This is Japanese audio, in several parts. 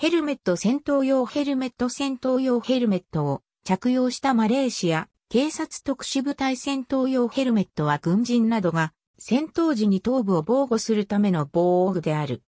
ヘルメット戦闘用ヘルメット戦闘用ヘルメットを着用したマレーシア警察特殊部隊戦闘用ヘルメットは軍人などが戦闘時に頭部を防護するための防具である。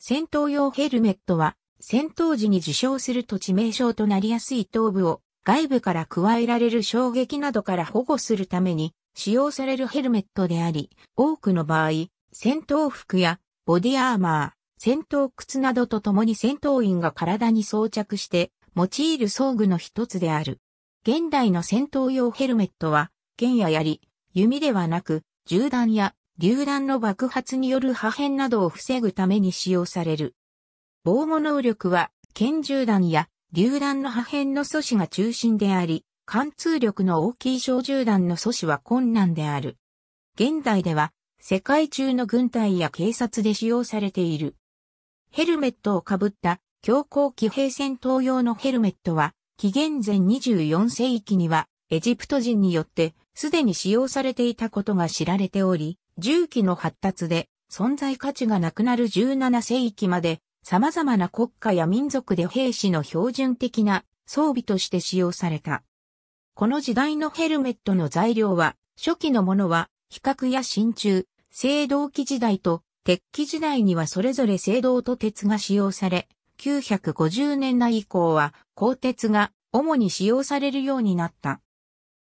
戦闘用ヘルメットは戦闘時に受傷すると致命傷となりやすい頭部を外部から加えられる衝撃などから保護するために使用されるヘルメットであり、多くの場合、戦闘服やボディアーマー、戦闘靴などと共に戦闘員が体に装着して用いる装具の一つである。現代の戦闘用ヘルメットは、剣や槍、弓ではなく、銃弾や榴弾の爆発による破片などを防ぐために使用される。防護能力は、拳銃弾や榴弾の破片の阻止が中心であり、貫通力の大きい小銃弾の阻止は困難である。現代では、世界中の軍隊や警察で使用されている。ヘルメットをかぶった強行騎兵戦闘用のヘルメットは、紀元前24世紀にはエジプト人によってすでに使用されていたことが知られており、銃器の発達で存在価値がなくなる17世紀まで様々な国家や民族で兵士の標準的な装備として使用された。この時代のヘルメットの材料は、初期のものは、比較や真鍮、青銅器時代と鉄器時代にはそれぞれ青銅と鉄が使用され、950年代以降は鋼鉄が主に使用されるようになった。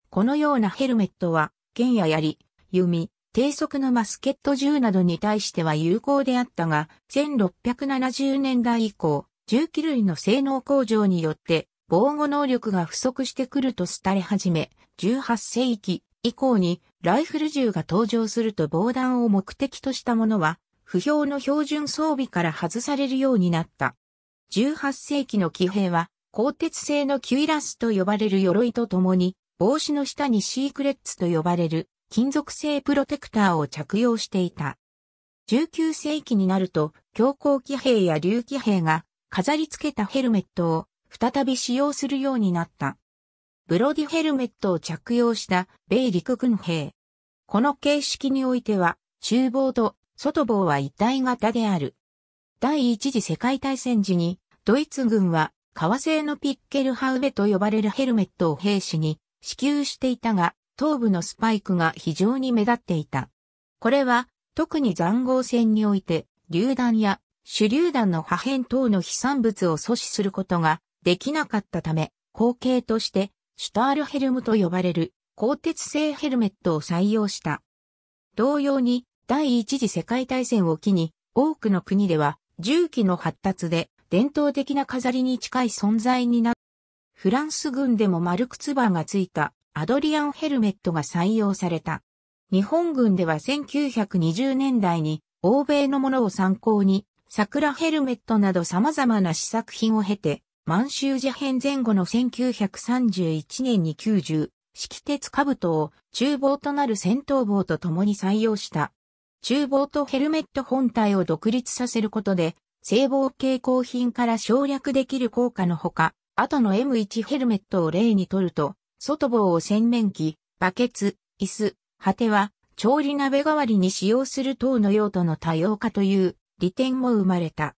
このようなヘルメットは、剣や槍、弓、低速のマスケット銃などに対しては有効であったが、1670年代以降、銃器類の性能向上によって、防護能力が不足してくると廃れ始め、18世紀以降にライフル銃が登場すると防弾を目的としたものは、不評の標準装備から外されるようになった。18世紀の騎兵は、鋼鉄製のキュイラスと呼ばれる鎧とともに、帽子の下にシークレッツと呼ばれる金属製プロテクターを着用していた。19世紀になると、強行騎兵や竜騎兵が飾り付けたヘルメットを再び使用するようになった。ブロディヘルメットを着用した米陸軍兵。この形式においては、厨房と外房は一体型である。第一次世界大戦時に、ドイツ軍は、革製のピッケルハウベと呼ばれるヘルメットを兵士に支給していたが、頭部のスパイクが非常に目立っていた。これは、特に残壕戦において、榴弾や手榴弾の破片等の飛散物を阻止することができなかったため、後継としてシュタールヘルムと呼ばれる鋼鉄製ヘルメットを採用した。同様に第一次世界大戦を機に多くの国では銃器の発達で伝統的な飾りに近い存在になた。フランス軍でも丸ツバーがついたアドリアンヘルメットが採用された。日本軍では1920年代に欧米のものを参考に桜ヘルメットなど様々な試作品を経て満州事変前後の1931年に90、式鉄兜を厨房となる戦闘棒と共に採用した。厨房とヘルメット本体を独立させることで、製棒系工品から省略できる効果のほか、後の M1 ヘルメットを例にとると、外棒を洗面器、バケツ、椅子、果ては、調理鍋代わりに使用する等の用途の多様化という利点も生まれた。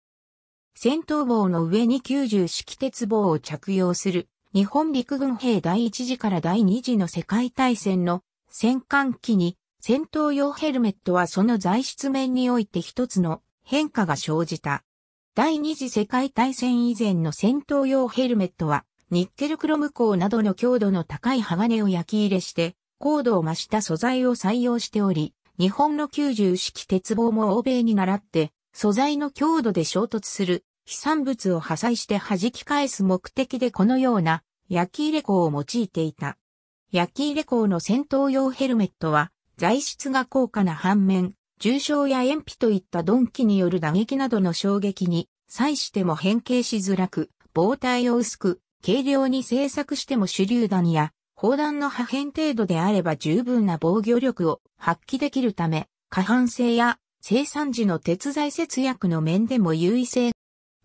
戦闘棒の上に90式鉄棒を着用する、日本陸軍兵第1次から第2次の世界大戦の戦艦機に、戦闘用ヘルメットはその材質面において一つの変化が生じた。第二次世界大戦以前の戦闘用ヘルメットは、ニッケルクロム鋼などの強度の高い鋼を焼き入れして、高度を増した素材を採用しており、日本の90式鉄棒も欧米に倣って、素材の強度で衝突する飛散物を破砕して弾き返す目的でこのような焼き入れ口を用いていた。焼き入れ口の戦闘用ヘルメットは材質が高価な反面、重傷や鉛筆といった鈍器による打撃などの衝撃に際しても変形しづらく、防体を薄く、軽量に製作しても手榴弾や砲弾の破片程度であれば十分な防御力を発揮できるため、可搬性や生産時の鉄材節約の面でも優位性。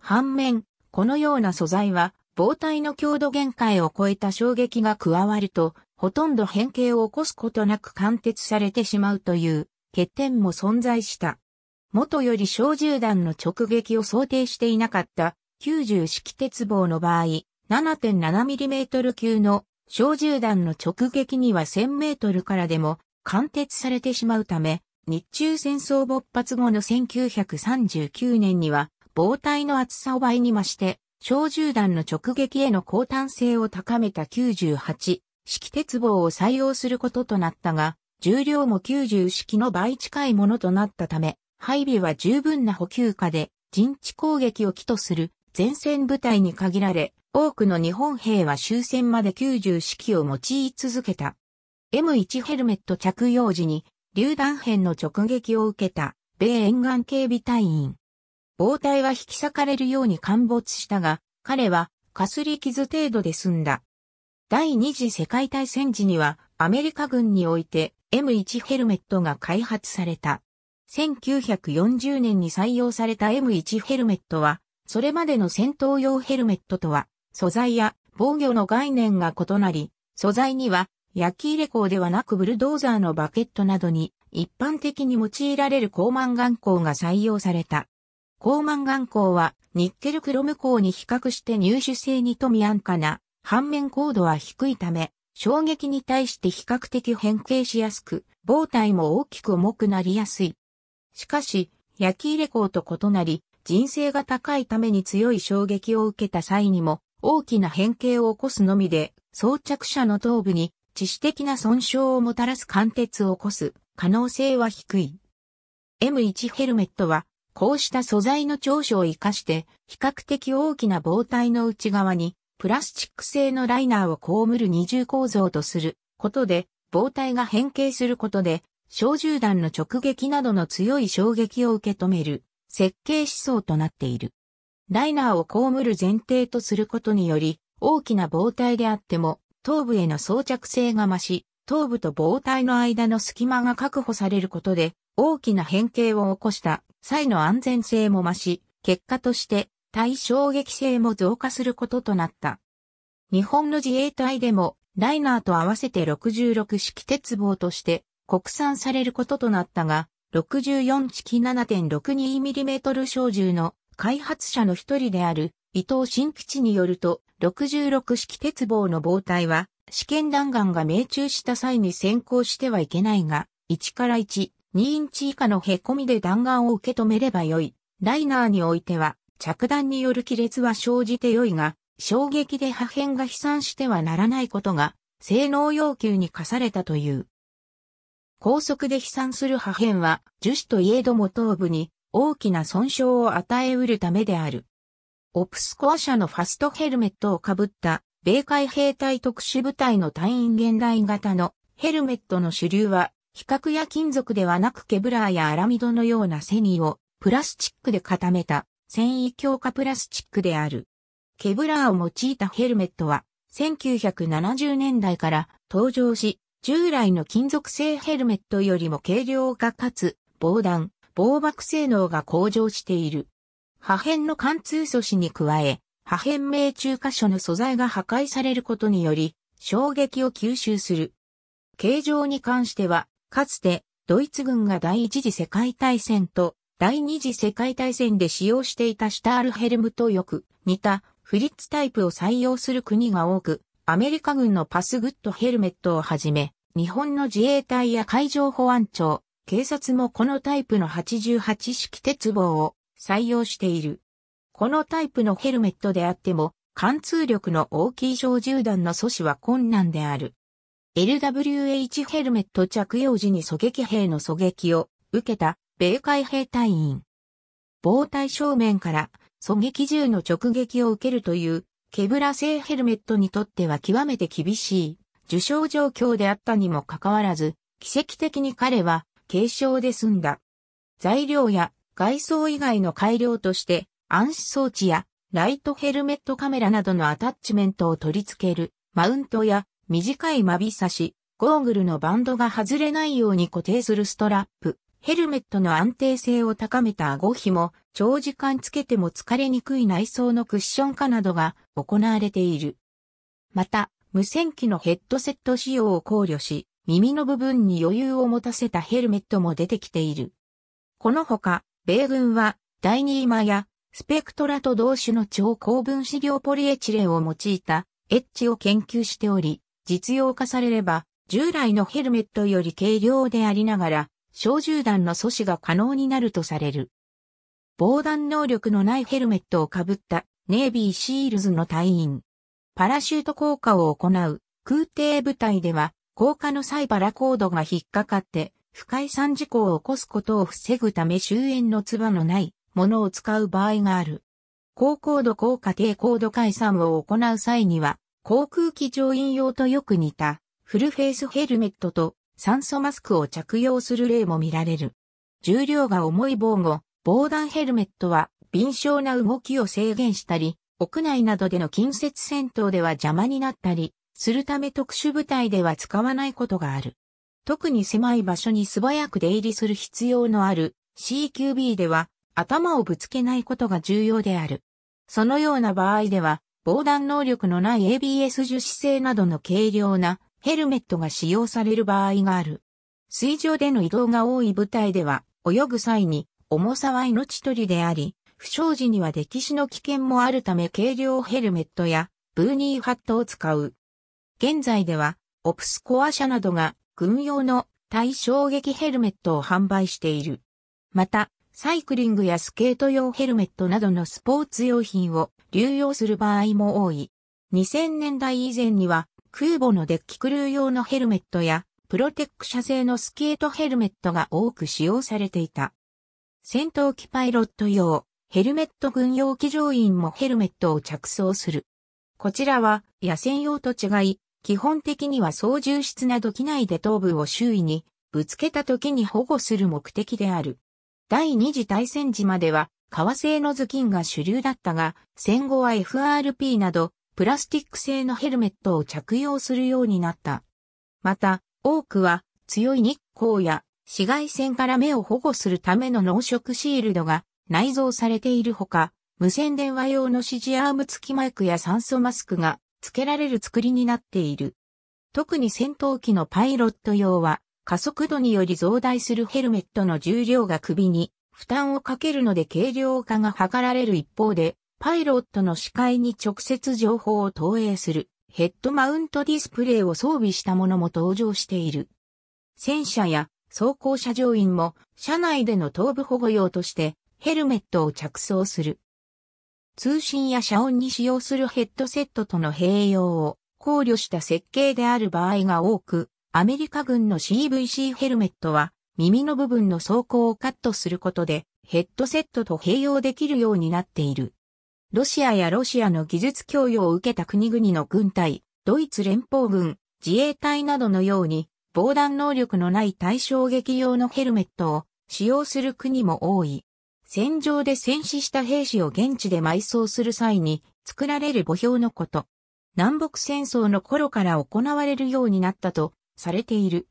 反面、このような素材は、膨体の強度限界を超えた衝撃が加わると、ほとんど変形を起こすことなく貫徹されてしまうという欠点も存在した。元より小銃弾の直撃を想定していなかった90式鉄棒の場合、7.7mm 級の小銃弾の直撃には 1000m からでも貫徹されてしまうため、日中戦争勃発後の1939年には、防体の厚さを倍に増して、小銃弾の直撃への抗炭性を高めた98式鉄棒を採用することとなったが、重量も90式の倍近いものとなったため、配備は十分な補給下で陣地攻撃を起とする前線部隊に限られ、多くの日本兵は終戦まで90式を用い続けた。M1 ヘルメット着用時に榴弾編の直撃を受けた、米沿岸警備隊員。防隊は引き裂かれるように陥没したが、彼は、かすり傷程度で済んだ。第二次世界大戦時には、アメリカ軍において M1 ヘルメットが開発された。1940年に採用された M1 ヘルメットは、それまでの戦闘用ヘルメットとは、素材や防御の概念が異なり、素材には焼き入れ鋼ではなくブルドーザーのバケットなどに一般的に用いられる高慢岩鋼が採用された。高慢岩鋼はニッケルクロム鋼に比較して入手性に富み安価な、反面高度は低いため、衝撃に対して比較的変形しやすく、防体も大きく重くなりやすい。しかし、焼き入れ鋼と異なり、人性が高いために強い衝撃を受けた際にも、大きな変形を起こすのみで、装着者の頭部に致死的な損傷をもたらす貫徹を起こす可能性は低い。M1 ヘルメットは、こうした素材の長所を活かして、比較的大きな棒体の内側に、プラスチック製のライナーを被る二重構造とすることで、棒体が変形することで、小銃弾の直撃などの強い衝撃を受け止める、設計思想となっている。ライナーを被る前提とすることにより、大きな棒体であっても、頭部への装着性が増し、頭部と膨体の間の隙間が確保されることで、大きな変形を起こした際の安全性も増し、結果として対衝撃性も増加することとなった。日本の自衛隊でも、ライナーと合わせて66式鉄棒として国産されることとなったが、64式 7.62mm 小銃の開発者の一人である伊藤新吉によると、66式鉄棒の棒体は、試験弾丸が命中した際に先行してはいけないが、1から1、2インチ以下の凹みで弾丸を受け止めればよい。ライナーにおいては、着弾による亀裂は生じてよいが、衝撃で破片が飛散してはならないことが、性能要求に課されたという。高速で飛散する破片は、樹脂といえども頭部に大きな損傷を与えうるためである。オプスコア社のファストヘルメットをかぶった、米海兵隊特殊部隊の隊員現代型のヘルメットの主流は、比較や金属ではなくケブラーやアラミドのようなセニーをプラスチックで固めた繊維強化プラスチックである。ケブラーを用いたヘルメットは1970年代から登場し、従来の金属製ヘルメットよりも軽量化かつ防弾、防爆性能が向上している。破片の貫通阻止に加え、破片命中箇所の素材が破壊されることにより、衝撃を吸収する。形状に関しては、かつて、ドイツ軍が第一次世界大戦と第二次世界大戦で使用していたシュタールヘルムとよく似たフリッツタイプを採用する国が多く、アメリカ軍のパスグッドヘルメットをはじめ、日本の自衛隊や海上保安庁、警察もこのタイプの88式鉄棒を採用している。このタイプのヘルメットであっても、貫通力の大きい小銃弾の阻止は困難である。LWH ヘルメット着用時に狙撃兵の狙撃を受けた米海兵隊員。防体正面から狙撃銃の直撃を受けるというケブラ製ヘルメットにとっては極めて厳しい受傷状況であったにもかかわらず、奇跡的に彼は軽傷で済んだ。材料や外装以外の改良として暗視装置やライトヘルメットカメラなどのアタッチメントを取り付けるマウントや短いまび差し、ゴーグルのバンドが外れないように固定するストラップ、ヘルメットの安定性を高めた顎ひも、長時間つけても疲れにくい内装のクッション化などが行われている。また、無線機のヘッドセット仕様を考慮し、耳の部分に余裕を持たせたヘルメットも出てきている。このほか、米軍は、第位。今や、スペクトラと同種の超高分子量ポリエチレンを用いた、エッジを研究しており、実用化されれば、従来のヘルメットより軽量でありながら、小銃弾の阻止が可能になるとされる。防弾能力のないヘルメットをかぶったネイビーシールズの隊員。パラシュート降下を行う空挺部隊では降下の際パラコードが引っかかって不快散事故を起こすことを防ぐため終焉の唾のないものを使う場合がある。高高度高架低高度解散を行う際には、航空機乗員用とよく似たフルフェイスヘルメットと酸素マスクを着用する例も見られる。重量が重い防護、防弾ヘルメットは敏捷な動きを制限したり、屋内などでの近接戦闘では邪魔になったり、するため特殊部隊では使わないことがある。特に狭い場所に素早く出入りする必要のある CQB では頭をぶつけないことが重要である。そのような場合では防弾能力のない ABS 樹脂製などの軽量なヘルメットが使用される場合がある。水上での移動が多い部隊では泳ぐ際に重さは命取りであり、不祥事には歴史の危険もあるため軽量ヘルメットやブーニーハットを使う。現在では、オプスコア社などが軍用の対衝撃ヘルメットを販売している。また、サイクリングやスケート用ヘルメットなどのスポーツ用品を流用する場合も多い。2000年代以前には空母のデッキクルー用のヘルメットやプロテック社製のスケートヘルメットが多く使用されていた。戦闘機パイロット用、ヘルメット軍用機乗員もヘルメットを着装する。こちらは野戦用と違い、基本的には操縦室など機内で頭部を周囲にぶつけた時に保護する目的である。第二次大戦時までは革製の頭巾が主流だったが、戦後は FRP などプラスチック製のヘルメットを着用するようになった。また、多くは強い日光や紫外線から目を保護するための濃色シールドが内蔵されているほか、無線電話用の指示アーム付きマイクや酸素マスクが付けられる作りになっている。特に戦闘機のパイロット用は、加速度により増大するヘルメットの重量が首に負担をかけるので軽量化が図られる一方で、パイロットの視界に直接情報を投影するヘッドマウントディスプレイを装備したものも登場している。戦車や装甲車乗員も車内での頭部保護用としてヘルメットを着装する。通信や遮音に使用するヘッドセットとの併用を考慮した設計である場合が多く、アメリカ軍の CVC ヘルメットは耳の部分の走行をカットすることでヘッドセットと併用できるようになっている。ロシアやロシアの技術供与を受けた国々の軍隊、ドイツ連邦軍、自衛隊などのように防弾能力のない対衝撃用のヘルメットを使用する国も多い。戦場で戦死した兵士を現地で埋葬する際に作られる墓標のこと。南北戦争の頃から行われるようになったとされている。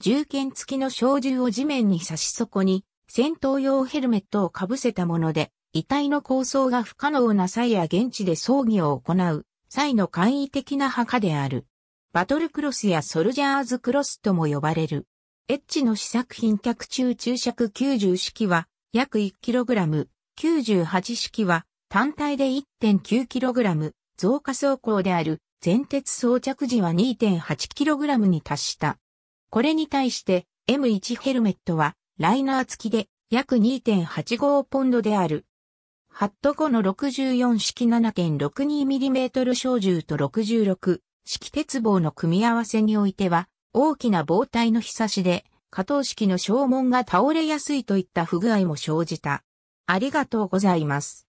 銃剣付きの小銃を地面に差しそこに戦闘用ヘルメットをかぶせたもので、遺体の構想が不可能な際や現地で葬儀を行う際の簡易的な墓である。バトルクロスやソルジャーズクロスとも呼ばれる。エッジの試作品客中注釈90式は約 1kg、98式は単体で 1.9kg、増加走行である前鉄装着時は 2.8kg に達した。これに対して M1 ヘルメットはライナー付きで約2.85ポンドである。ハット後の64式 7.62mm 小銃と66式鉄棒の組み合わせにおいては大きな棒体の日差しで加藤式の証文が倒れやすいといった不具合も生じた。ありがとうございます。